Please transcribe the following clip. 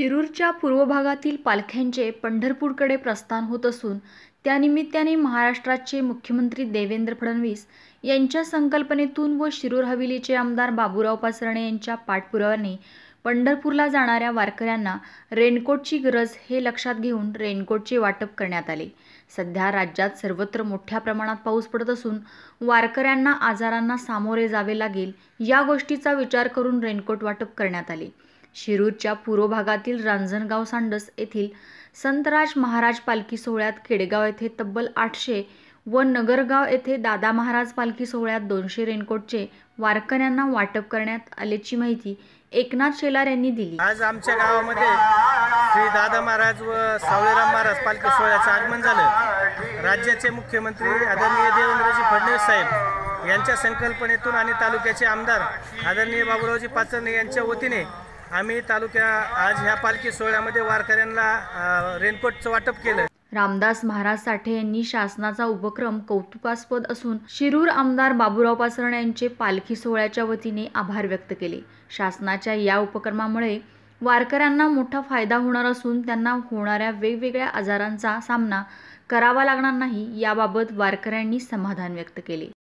शिरूरच्या पूर्व भागातील पालख्यांचे पंढरपूरकडे प्रस्थान होत असून त्यानिमित्ताने महाराष्ट्राचे मुख्यमंत्री देवेंद्र फडणवीस यांच्या संकल्पनेतून व शिरूर हवेलीचे आमदार बाबूराव पासरणे यांच्या पाठपुराव्याने पंढरपूरला जाणाऱ्या वारकऱ्यांना रेनकोटची गरज हे लक्षात घेऊन रेनकोटचे वाटप करण्यात आले सध्या राज्यात सर्वत्र मोठ्या प्रमाणात पाऊस पडत असून वारकऱ्यांना आजारांना सामोरे जावे लागेल या गोष्टीचा विचार करून रेनकोट वाटप करण्यात आले शिरूरच्या पूर्व भागातील रांजणगाव सांडस येथील संतराज महाराज पालखी सोहळ्यात खेडेगाव येथे तब्बल आठशे व नगरगाव येथे दादा महाराज पालखी सोहळ्यात दोनशे रेनकोटचे वारकऱ्यांना वाटप करण्यात आल्याची माहिती एकनाथ शेलार यांनी दिली आज आमच्या गावामध्ये श्री दादा महाराज व सावळेराम महाराज पालखी सोहळ्याचं आगमन झालं राज्याचे मुख्यमंत्री आदरणीय देवेंद्रजी फडणवीस साहेब यांच्या संकल्पनेतून आणि तालुक्याचे आमदार आदरणीय बाबुरावजी पाचरणे यांच्या वतीने आम्ही तालुक्या आज ह्या पालखी सोहळ्यामध्ये वारकऱ्यांना रेनकोटचं वाटप केलं रामदास महाराज साठे यांनी शासनाचा उपक्रम कौतुकास्पद असून शिरूर आमदार बाबूराव पासरण यांचे पालखी सोहळ्याच्या वतीने आभार व्यक्त केले शासनाच्या या उपक्रमामुळे वारकऱ्यांना मोठा फायदा होणार असून त्यांना होणाऱ्या वेगवेगळ्या आजारांचा सामना करावा लागणार नाही याबाबत वारकऱ्यांनी समाधान व्यक्त केले